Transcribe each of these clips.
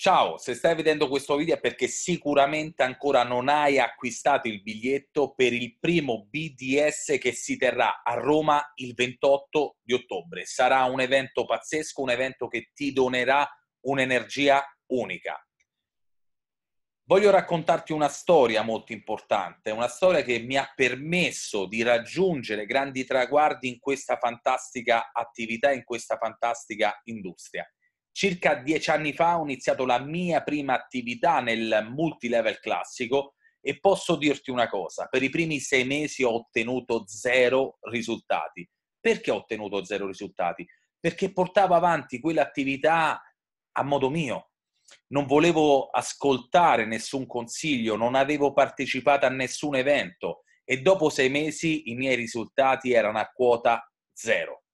Ciao, se stai vedendo questo video è perché sicuramente ancora non hai acquistato il biglietto per il primo BDS che si terrà a Roma il 28 di ottobre. Sarà un evento pazzesco, un evento che ti donerà un'energia unica. Voglio raccontarti una storia molto importante, una storia che mi ha permesso di raggiungere grandi traguardi in questa fantastica attività, in questa fantastica industria. Circa dieci anni fa ho iniziato la mia prima attività nel multilevel classico e posso dirti una cosa, per i primi sei mesi ho ottenuto zero risultati. Perché ho ottenuto zero risultati? Perché portavo avanti quell'attività a modo mio. Non volevo ascoltare nessun consiglio, non avevo partecipato a nessun evento e dopo sei mesi i miei risultati erano a quota zero.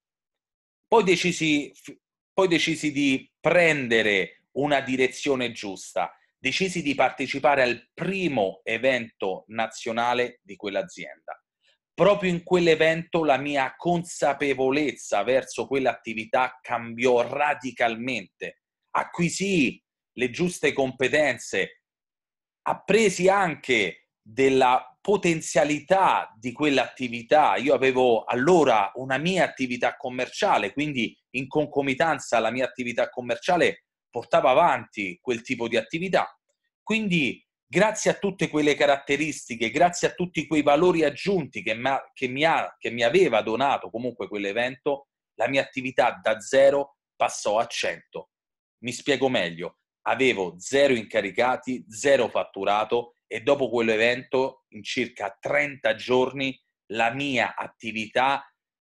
Poi decisi poi decisi di prendere una direzione giusta, decisi di partecipare al primo evento nazionale di quell'azienda. Proprio in quell'evento la mia consapevolezza verso quell'attività cambiò radicalmente. Acquisì le giuste competenze, appresi anche della potenzialità di quell'attività. Io avevo allora una mia attività commerciale, quindi in concomitanza alla mia attività commerciale portava avanti quel tipo di attività. Quindi grazie a tutte quelle caratteristiche, grazie a tutti quei valori aggiunti che, ma, che, mi, ha, che mi aveva donato comunque quell'evento, la mia attività da zero passò a 100. Mi spiego meglio, avevo zero incaricati, zero fatturato e dopo quell'evento, in circa 30 giorni, la mia attività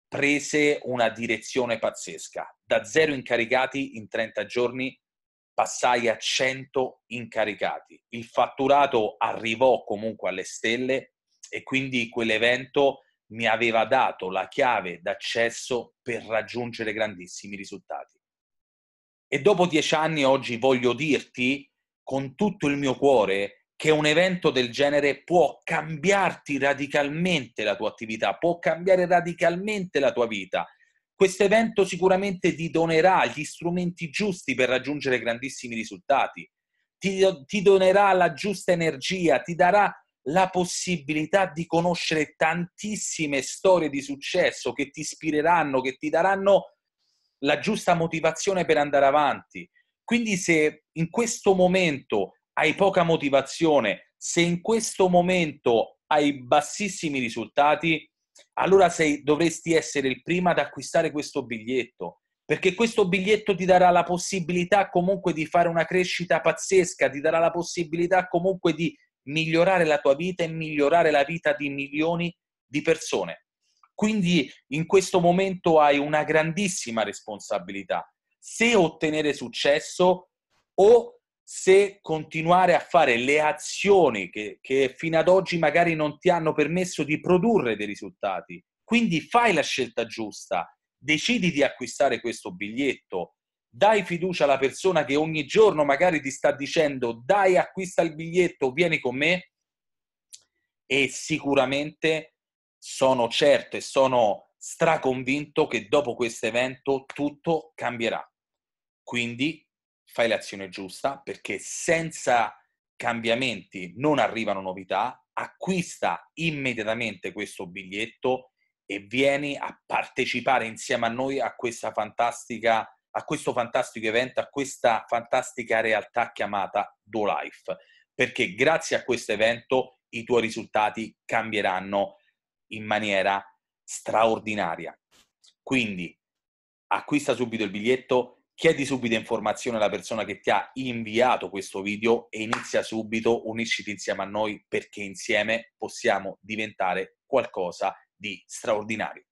prese una direzione pazzesca. Da zero incaricati in 30 giorni passai a 100 incaricati. Il fatturato arrivò comunque alle stelle e quindi quell'evento mi aveva dato la chiave d'accesso per raggiungere grandissimi risultati. E dopo dieci anni oggi voglio dirti con tutto il mio cuore che un evento del genere può cambiarti radicalmente la tua attività, può cambiare radicalmente la tua vita. Questo evento sicuramente ti donerà gli strumenti giusti per raggiungere grandissimi risultati, ti, ti donerà la giusta energia, ti darà la possibilità di conoscere tantissime storie di successo che ti ispireranno, che ti daranno la giusta motivazione per andare avanti. Quindi se in questo momento hai poca motivazione, se in questo momento hai bassissimi risultati, allora sei, dovresti essere il primo ad acquistare questo biglietto, perché questo biglietto ti darà la possibilità comunque di fare una crescita pazzesca, ti darà la possibilità comunque di migliorare la tua vita e migliorare la vita di milioni di persone. Quindi in questo momento hai una grandissima responsabilità, se ottenere successo o se continuare a fare le azioni che, che, fino ad oggi magari non ti hanno permesso di produrre dei risultati. Quindi fai la scelta giusta, decidi di acquistare questo biglietto, dai fiducia alla persona che ogni giorno magari ti sta dicendo dai acquista il biglietto, vieni con me e sicuramente sono certo e sono straconvinto che dopo questo evento tutto cambierà. Quindi fai l'azione giusta perché senza cambiamenti non arrivano novità, acquista immediatamente questo biglietto e vieni a partecipare insieme a noi a questa fantastica a questo fantastico evento, a questa fantastica realtà chiamata Do Life, perché grazie a questo evento i tuoi risultati cambieranno in maniera straordinaria. Quindi acquista subito il biglietto chiedi subito informazione alla persona che ti ha inviato questo video e inizia subito, unisciti insieme a noi perché insieme possiamo diventare qualcosa di straordinario.